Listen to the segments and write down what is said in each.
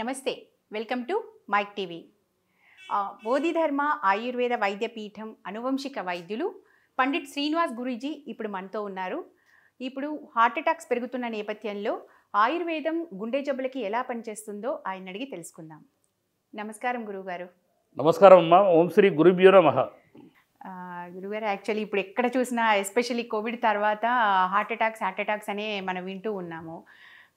నమస్తే welcome to Mic TV Bodhidharma Ayurveda Vaidya Peetham అనువంశిక వైద్యులు పండిట్ శ్రీనివాస్ గురూజీ ఇప్పుడు మనతో ఉన్నారు ఇప్పుడు హార్ట్ అటాక్స్ పెరుగుతున్న నేపథ్యంలో ఆయుర్వేదం గుండె జబ్బులకి ఎలా పనిచేస్తుందో ఆయన అడిగి తెలుసుకుందాం నమస్కారం గురువుగారు నమస్కారం అమ్మా ఓం శ్రీ గురుభ్యో నమ గురుగారు యాక్చువల్లీ ఇప్పుడు ఎక్కడ చూసినా ఎస్పెషల్లీ కోవిడ్ తర్వాత హార్ట్ అటాక్స్ హార్ట్ అటాక్స్ అనే మనం వింటూ ఉన్నాము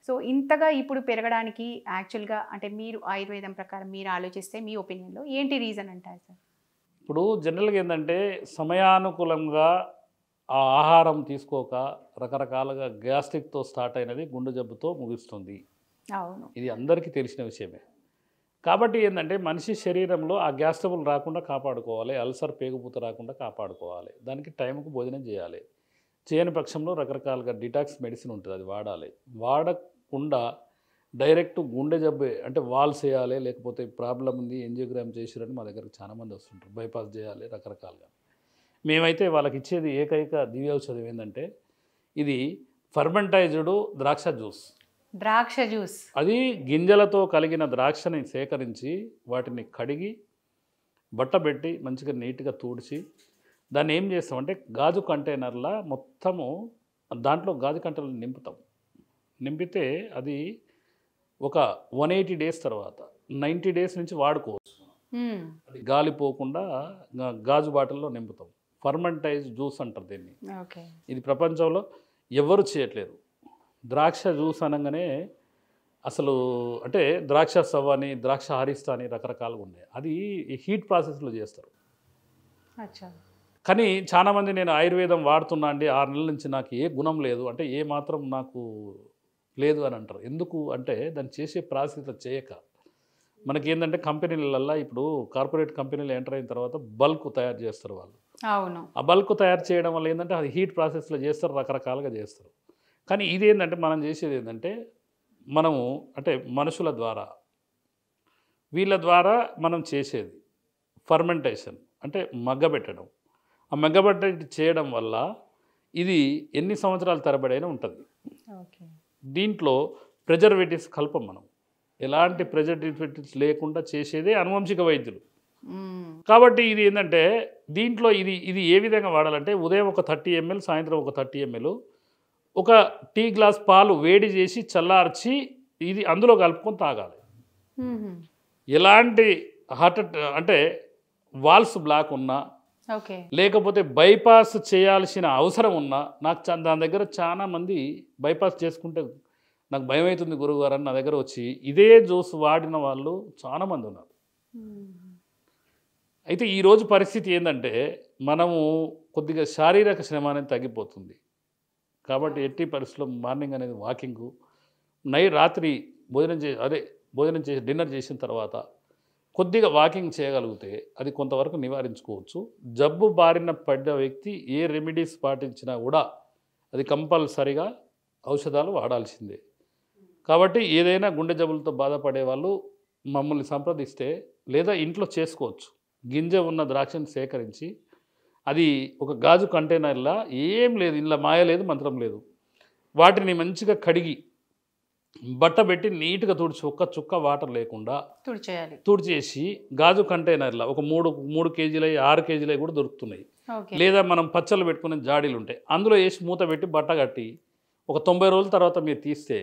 సో ఇంతగా ఇప్పుడు పెరగడానికి యాక్చువల్గా అంటే మీరు ఆయుర్వేదం ప్రకారం మీరు ఆలోచిస్తే మీ ఒపీనియన్లో ఏంటి రీజన్ అంటారు సార్ ఇప్పుడు జనరల్గా ఏంటంటే సమయానుకూలంగా ఆ ఆహారం తీసుకోక రకరకాలుగా గ్యాస్ట్రిక్తో స్టార్ట్ అయినది గుండె జబ్బుతో ముగుస్తుంది అవును ఇది అందరికీ తెలిసిన విషయమే కాబట్టి ఏంటంటే మనిషి శరీరంలో ఆ గ్యాస్ ట్రబుల్ రాకుండా కాపాడుకోవాలి అల్సర్ పేగుపూత రాకుండా కాపాడుకోవాలి దానికి టైంకు భోజనం చేయాలి చేయని పక్షంలో రకరకాలుగా డిటాక్స్ మెడిసిన్ ఉంటుంది అది వాడాలి వాడ కుండా డైరెక్ట్ గుండె జబ్బే అంటే వాల్స్ వేయాలి లేకపోతే ప్రాబ్లం ఉంది ఎంజియోగ్రామ్ చేసిరని మా దగ్గరకు చాలామంది వస్తుంటారు బైపాస్ చేయాలి రకరకాలుగా మేమైతే వాళ్ళకి ఇచ్చేది ఏకైక ఔషధం ఏంటంటే ఇది ఫర్మెంటైజ్డ్ ద్రాక్ష జ్యూస్ ద్రాక్ష జ్యూస్ అది గింజలతో కలిగిన ద్రాక్షని సేకరించి వాటిని కడిగి బట్టబెట్టి మంచిగా నీట్గా తూడిచి దాన్ని ఏం చేస్తామంటే గాజు కంటైనర్ల మొత్తము దాంట్లో గాజు కంటైనర్ నింపుతాం నింపితే అది ఒక వన్ ఎయిటీ డేస్ తర్వాత నైంటీ డేస్ నుంచి వాడుకోవచ్చు అది గాలి పోకుండా గాజు బాటిల్లో నింపుతాం ఫర్మంటైజ్ జ్యూస్ అంటారు దీన్ని ఇది ప్రపంచంలో ఎవరు చేయట్లేదు ద్రాక్ష జ్యూస్ అనగానే అసలు అంటే ద్రాక్ష సవ్ అని ద్రాక్ష హారిస్తా అని రకరకాలుగా ఉన్నాయి అది హీట్ ప్రాసెస్లో చేస్తారు కానీ చాలామంది నేను ఆయుర్వేదం వాడుతున్నా అండి ఆరు నెలల నుంచి నాకు ఏ గుణం లేదు అంటే ఏ మాత్రం నాకు లేదు అని అంటారు ఎందుకు అంటే దాన్ని చేసే ప్రాసెస్ చేయక మనకి ఏంటంటే కంపెనీలల్లో ఇప్పుడు కార్పొరేట్ కంపెనీలు ఎంటర్ అయిన తర్వాత బల్క్ తయారు చేస్తారు వాళ్ళు అవును ఆ బల్క్ తయారు చేయడం వల్ల ఏంటంటే అది హీట్ ప్రాసెస్లో చేస్తారు రకరకాలుగా చేస్తారు కానీ ఇదేంటంటే మనం చేసేది ఏంటంటే మనము అంటే మనుషుల ద్వారా వీళ్ళ ద్వారా మనం చేసేది ఫర్మెంటేషన్ అంటే మగ్గబెట్టడం ఆ మగ్గబెట్ట చేయడం వల్ల ఇది ఎన్ని సంవత్సరాల తరబడైనా ఉంటుంది ఓకే దీంట్లో ప్రెజర్వేటివ్స్ కల్పం మనం ఎలాంటి ప్రెజర్వేటివ్స్ లేకుండా చేసేదే అనువంశిక వైద్యులు కాబట్టి ఇది ఏంటంటే దీంట్లో ఇది ఇది ఏ విధంగా వాడాలంటే ఉదయం ఒక థర్టీ ఎంఎల్ సాయంత్రం ఒక థర్టీ ఎంఎల్ ఒక టీ గ్లాస్ పాలు వేడి చేసి చల్లార్చి ఇది అందులో కలుపుకొని తాగాలి ఎలాంటి హార్ట్ అంటే వాల్స్ బ్లాక్ ఉన్నా లేకపోతే బైపాస్ చేయాల్సిన అవసరం ఉన్నా నాకు దాని దగ్గర చాలా మంది బైపాస్ చేసుకుంటే నాకు భయం అవుతుంది గురువుగారు అని నా దగ్గర వచ్చి ఇదే జోస్ వాడిన వాళ్ళు చాలా మంది ఉన్నారు అయితే ఈరోజు పరిస్థితి ఏంటంటే మనము కొద్దిగా శారీరక శ్రమ అనేది తగ్గిపోతుంది కాబట్టి ఎట్టి పరిస్థితుల్లో మార్నింగ్ అనేది వాకింగ్ నై రాత్రి భోజనం చే అదే భోజనం చేసి డిన్నర్ చేసిన తర్వాత కొద్దిగా వాకింగ్ చేయగలిగితే అది కొంతవరకు నివారించుకోవచ్చు జబ్బు బారిన పడ్డ వ్యక్తి ఏ రెమెడీస్ పాటించినా కూడా అది కంపల్సరిగా ఔషధాలు వాడాల్సిందే కాబట్టి ఏదైనా గుండె జబ్బులతో బాధపడే వాళ్ళు మమ్మల్ని సంప్రదిస్తే లేదా ఇంట్లో చేసుకోవచ్చు గింజ ఉన్న ద్రాక్షను సేకరించి అది ఒక గాజు కంటైనర్లా ఏం లేదు ఇంట్లో మాయ లేదు మంత్రం లేదు వాటిని మంచిగా కడిగి బట్ట పెట్టి నీట్గా తుడిచి ఒక్క చుక్క వాటర్ లేకుండా తుడిచేయాలి తుడిచేసి గాజు కంటైనర్లో ఒక మూడు మూడు కేజీలు ఆరు కేజీలు కూడా దొరుకుతున్నాయి లేదా మనం పచ్చళ్ళు పెట్టుకునే జాడీలు ఉంటాయి అందులో వేసి మూత పెట్టి బట్ట కట్టి ఒక తొంభై రోజుల తర్వాత మీరు తీస్తే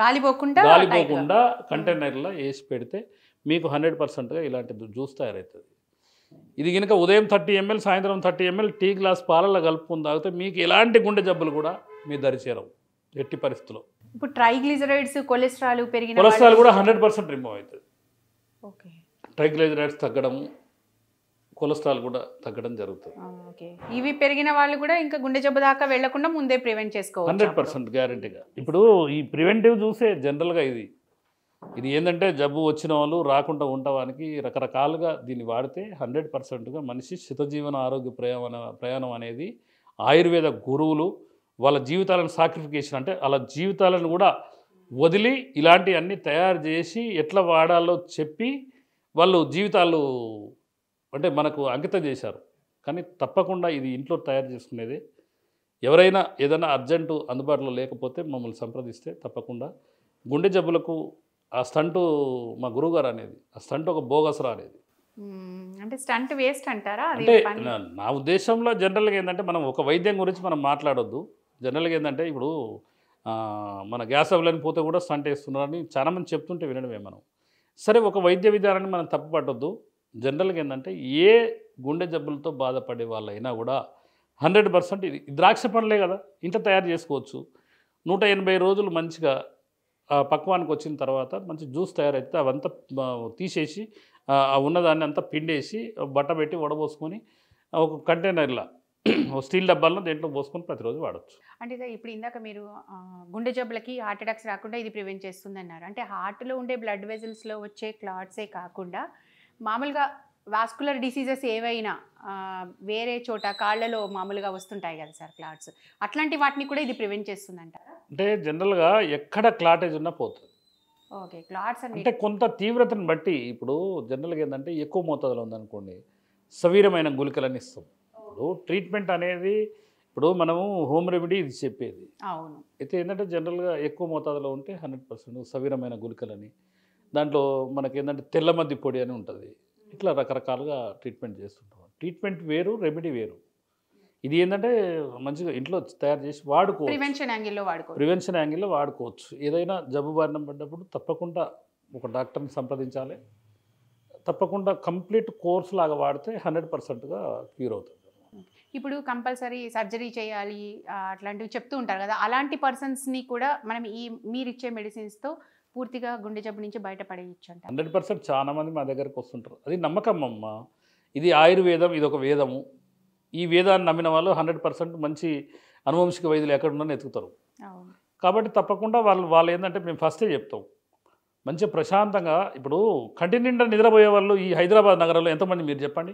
గాలిపోకుండా గాలిపోకుండా కంటైనర్లో వేసి పెడితే మీకు హండ్రెడ్ పర్సెంట్గా ఇలాంటి జ్యూస్ తయారవుతుంది ఇది కనుక ఉదయం థర్టీ ఎంఎల్ సాయంత్రం థర్టీ ఎంఎల్ టీ గ్లాస్ పాలలో కలుపుకుని తాగితే మీకు ఎలాంటి గుండె జబ్బులు కూడా మీ దరిచేరవు ఎట్టి పరిస్థితుల్లో ఇప్పుడు ట్రైగ్లిజరైడ్స్ కొలెస్ట్రాల్ పెరిగిన కొలెస్ట్రాల్ కూడా హండ్రెడ్ పర్సెంట్ రిమూవ్ అవుతుంది ఓకే ట్రైగ్లిజరైడ్స్ తగ్గడం కొలెస్ట్రాల్ కూడా తగ్గడం జరుగుతుంది ఓకే ఇవి పెరిగిన వాళ్ళు కూడా ఇంకా గుండె జబ్బు దాకా వెళ్లకుండా ముందే ప్రివెంట్ చేసుకోవాలి హండ్రెడ్ పర్సెంట్ గ్యారంటీగా ఇప్పుడు ఈ ప్రివెంటివ్ చూసే జనరల్గా ఇది ఇది ఏంటంటే జబ్బు వచ్చిన వాళ్ళు రాకుండా ఉండడానికి రకరకాలుగా దీన్ని వాడితే హండ్రెడ్ పర్సెంట్గా మనిషి శితజీవన ఆరోగ్య ప్రయాణ ప్రయాణం అనేది ఆయుర్వేద గురువులు వాళ్ళ జీవితాలను సాక్రిఫికేషన్ అంటే వాళ్ళ జీవితాలను కూడా వదిలి ఇలాంటివన్నీ తయారు చేసి ఎట్లా వాడాలో చెప్పి వాళ్ళు జీవితాలు అంటే మనకు అంకితం చేశారు కానీ తప్పకుండా ఇది ఇంట్లో తయారు చేసుకునేది ఎవరైనా ఏదైనా అర్జెంటు అందుబాటులో లేకపోతే మమ్మల్ని సంప్రదిస్తే తప్పకుండా గుండె జబ్బులకు ఆ స్టంటు మా గురువుగారు అనేది ఆ స్టంట్ ఒక బోగసరా అనేది అంటే వేస్ట్ అంటారా అంటే నా ఉద్దేశంలో జనరల్గా ఏంటంటే మనం ఒక వైద్యం గురించి మనం మాట్లాడొద్దు జనరల్గా ఏంటంటే ఇప్పుడు మన గ్యాస్ అవ్వలేని పోతే కూడా స్టంట్ వేస్తున్నారని చాలామంది చెప్తుంటే వినడమే మనం సరే ఒక వైద్య విధానాన్ని మనం తప్పుపట్టొద్దు జనరల్గా ఏంటంటే ఏ గుండె జబ్బులతో బాధపడే వాళ్ళైనా కూడా హండ్రెడ్ పర్సెంట్ ఇది ద్రాక్ష పండ్లే కదా ఇంట్లో తయారు చేసుకోవచ్చు నూట ఎనభై రోజులు మంచిగా పక్వానికి వచ్చిన తర్వాత మంచి జ్యూస్ తయారైతే అవంతా తీసేసి ఉన్నదాన్ని అంతా పిండేసి బట్ట పెట్టి వడబోసుకొని ఒక కంటైనర్లో స్టీల్ డబ్బాలను దేంట్లో పోసుకొని ప్రతిరోజు వాడచ్చు అంటే ఇప్పుడు ఇందాక మీరు గుండె జబ్బులకి హార్ట్ అటాక్స్ రాకుండా ఇది ప్రివెంట్ చేస్తుంది అన్నారు అంటే హార్ట్లో ఉండే బ్లడ్ వెజల్స్లో వచ్చే క్లాట్సే కాకుండా మామూలుగా వాస్కులర్ డిసీజెస్ ఏవైనా వేరే చోట కాళ్ళలో మామూలుగా వస్తుంటాయి కదా సార్ క్లాట్స్ అట్లాంటి వాటిని కూడా ఇది ప్రివెంట్ చేస్తుంది అంటే జనరల్గా ఎక్కడ క్లాటేజ్ ఉన్నా పోతుంది ఓకే క్లాట్స్ అంటే కొంత తీవ్రతను బట్టి ఇప్పుడు జనరల్గా ఏంటంటే ఎక్కువ మోతాదులో ఉందనుకోండి సవీరమైన గుళికలని ఇస్తాం ఇప్పుడు ట్రీట్మెంట్ అనేది ఇప్పుడు మనము హోమ్ రెమెడీ ఇది చెప్పేది అవును అయితే ఏంటంటే జనరల్గా ఎక్కువ మోతాదులో ఉంటే హండ్రెడ్ పర్సెంట్ సవీరమైన గుళికలని దాంట్లో మనకి ఏంటంటే తెల్లమద్ది పొడి అని ఉంటుంది ఇట్లా రకరకాలుగా ట్రీట్మెంట్ చేస్తుంటాం ట్రీట్మెంట్ వేరు రెమెడీ వేరు ఇది ఏంటంటే మంచిగా ఇంట్లో తయారు చేసి వాడుకో ప్రివెన్షన్ యాంగిల్లో వాడుకో ప్రివెన్షన్ యాంగిల్లో వాడుకోవచ్చు ఏదైనా జబ్బు బారిన పడ్డప్పుడు తప్పకుండా ఒక డాక్టర్ని సంప్రదించాలి తప్పకుండా కంప్లీట్ కోర్స్ లాగా వాడితే హండ్రెడ్ పర్సెంట్గా క్యూర్ అవుతుంది ఇప్పుడు కంపల్సరీ సర్జరీ చేయాలి అట్లాంటివి చెప్తూ ఉంటారు కదా అలాంటి పర్సన్స్ని కూడా మనం ఈ మీరు ఇచ్చే మెడిసిన్స్తో పూర్తిగా గుండె జబ్బు నుంచి బయటపడేయచ్చు అంటే హండ్రెడ్ పర్సెంట్ చాలా మంది మా దగ్గరకు వస్తుంటారు అది నమ్మకం అమ్మ ఇది ఆయుర్వేదం ఇది ఒక వేదము ఈ వేదాన్ని నమ్మిన వాళ్ళు హండ్రెడ్ పర్సెంట్ మంచి అనువంశిక వైద్యులు ఎక్కడున్నా ఎత్తుకుతారు కాబట్టి తప్పకుండా వాళ్ళు వాళ్ళు ఏంటంటే మేము ఫస్టే చెప్తాం మంచి ప్రశాంతంగా ఇప్పుడు కంటి నిండా నిద్రపోయే వాళ్ళు ఈ హైదరాబాద్ నగరంలో ఎంతమంది మీరు చెప్పండి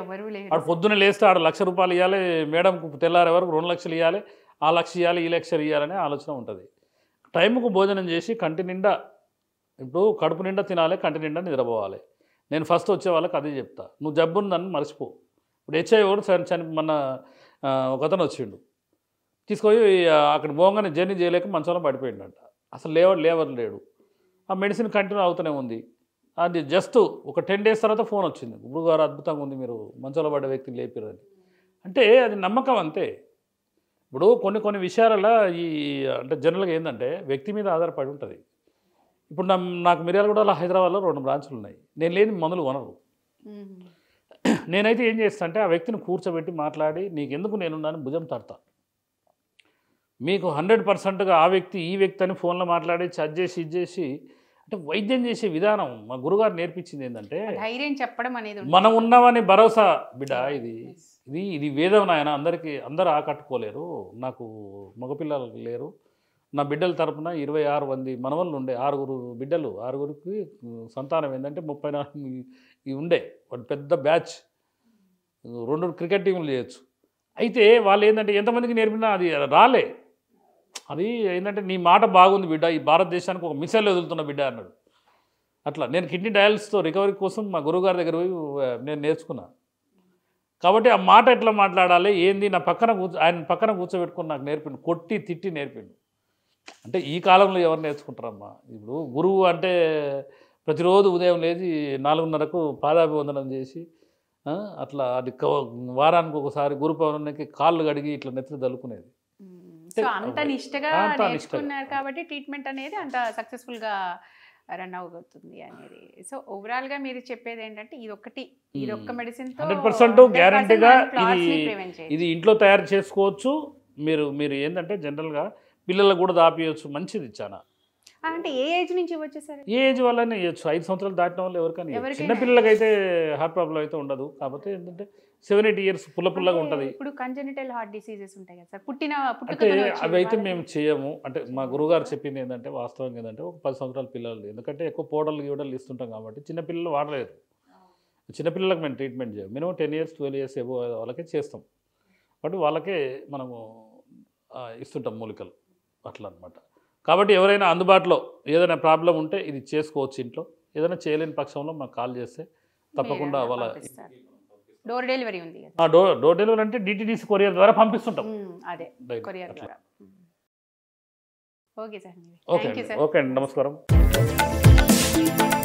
ఎవరు ఆడు పొద్దున్న లేస్తే ఆడు లక్ష రూపాయలు ఇవ్వాలి మేడంకు తెల్లారే వరకు రెండు లక్షలు ఇవ్వాలి ఆ లక్ష ఇవ్వాలి ఈ లక్ష ఇవ్వాలనే ఆలోచన ఉంటుంది టైంకు భోజనం చేసి కంటి నిండా ఇప్పుడు కడుపు నిండా తినాలి కంటి నిండా నిద్రపోవాలి నేను ఫస్ట్ వచ్చే వాళ్ళకి అదే చెప్తా నువ్వు జబ్బు ఉందని మర్చిపో ఇప్పుడు హెచ్ఐ కూడా సరే చని మన ఒకతను వచ్చిండు తీసుకొని అక్కడ పోగానే జర్నీ చేయలేక మంచంలో పడిపోయిండంట అసలు లేవడు లేవర్ లేడు ఆ మెడిసిన్ కంటిన్యూ అవుతూనే ఉంది అది జస్ట్ ఒక టెన్ డేస్ తర్వాత ఫోన్ వచ్చింది గారు అద్భుతంగా ఉంది మీరు మంచంలో పడ్డ వ్యక్తిని లేపారని అంటే అది నమ్మకం అంతే ఇప్పుడు కొన్ని కొన్ని విషయాలలో ఈ అంటే జనరల్గా ఏంటంటే వ్యక్తి మీద ఆధారపడి ఉంటుంది ఇప్పుడు నా నాకు మిర్యాలగూడలో హైదరాబాద్లో రెండు బ్రాంచ్లు ఉన్నాయి నేను లేని మందులు కొనరు నేనైతే ఏం చేస్తా అంటే ఆ వ్యక్తిని కూర్చోబెట్టి మాట్లాడి నీకు ఎందుకు నేనున్నాను భుజం తడతా మీకు హండ్రెడ్ పర్సెంట్గా ఆ వ్యక్తి ఈ వ్యక్తి అని ఫోన్లో మాట్లాడి చర్జ్ చేసి ఇది చేసి అంటే వైద్యం చేసే విధానం మా గురుగారు నేర్పించింది ఏంటంటే ధైర్యం చెప్పడం అనేది మనం ఉన్నామని భరోసా బిడ్డ ఇది ఇది ఇది వేదం నాయన అందరికీ అందరు ఆకట్టుకోలేరు నాకు మగపిల్లలు లేరు నా బిడ్డల తరపున ఇరవై ఆరు మంది మనవళ్ళు ఉండే ఆరుగురు బిడ్డలు ఆరుగురికి సంతానం ఏంటంటే ముప్పై నాలుగు ఉండే వాటి పెద్ద బ్యాచ్ రెండు క్రికెట్ టీంలు చేయొచ్చు అయితే వాళ్ళు ఏంటంటే ఎంతమందికి నేర్పినా అది రాలే అది ఏంటంటే నీ మాట బాగుంది బిడ్డ ఈ భారతదేశానికి ఒక మిసైల్ వదులుతున్న బిడ్డ అన్నాడు అట్లా నేను కిడ్నీ డయాలిస్తో రికవరీ కోసం మా గురువుగారి దగ్గర పోయి నేను నేర్చుకున్నా కాబట్టి ఆ మాట ఎట్లా మాట్లాడాలి ఏంది నా పక్కన కూర్చో ఆయన పక్కన కూర్చోబెట్టుకుని నాకు నేర్పిండు కొట్టి తిట్టి నేర్పిండు అంటే ఈ కాలంలో ఎవరు నేర్చుకుంటారమ్మా ఇప్పుడు గురువు అంటే ప్రతిరోజు ఉదయం లేచి నాలుగున్నరకు పాదాభివందనం చేసి అట్లా అది వారానికి ఒకసారి గురు కాళ్ళు కడిగి ఇట్లా నెత్తి తలుకునేది సో అంత నిష్టగా నేర్చుకున్నారు కాబట్టి ట్రీట్మెంట్ అనేది అంత గా రన్ అవుతుంది అనేది సో ఓవరాల్ గా మీరు చెప్పేది ఏంటంటే ఇది ఒకటి ఇది ఒక్క మెడిసిన్ గ్యారంటీగా ఇది ఇంట్లో తయారు చేసుకోవచ్చు మీరు మీరు ఏంటంటే జనరల్గా పిల్లలకు కూడా దాపియచ్చు మంచిది చాలా అంటే ఏజ్ నుంచి ఇవ్వచ్చు ఏజ్ వల్లనే ఇవ్వచ్చు ఐదు సంవత్సరాలు దాటిన వాళ్ళు ఎవరికైనా చిన్నపిల్లలకైతే హార్ట్ ప్రాబ్లం అయితే ఉండదు కాకపోతే ఏంటంటే సెవెన్ ఎయిట్ ఇయర్స్ పుల్ల పుల్లగా ఉంటుంది ఇప్పుడు కంజనిటల్ హార్ట్ డిసీజెస్ ఉంటాయి కదా సార్ పుట్టిన అంటే అవి అయితే మేము చేయము అంటే మా గురుగారు చెప్పింది ఏంటంటే వాస్తవం ఏంటంటే ఒక పది సంవత్సరాల పిల్లలు ఎందుకంటే ఎక్కువ పోడలు గీడలు ఇస్తుంటాం కాబట్టి చిన్నపిల్లలు వాడలేరు చిన్నపిల్లలకు మేము ట్రీట్మెంట్ చేయము minimum ten years twelve years ఏవో వాళ్ళకే చేస్తాం బట్ వాళ్ళకే మనము ఇస్తుంటాం మూలికలు అట్లా అనమాట కాబట్టి ఎవరైనా అందుబాటులో ఏదైనా ప్రాబ్లం ఉంటే ఇది చేసుకోవచ్చు ఇంట్లో ఏదైనా చేయలేని పక్షంలో మాకు కాల్ చేస్తే తప్పకుండా వాళ్ళ డోర్ డెలివరీ ఉంది డోర్ డోర్ డెలివరీ అంటే డిటిడిసి కొరియర్ ద్వారా పంపిస్తుంటాం అదే కొరియర్ ద్వారా ఓకే సార్ ఓకే ఓకే అండి నమస్కారం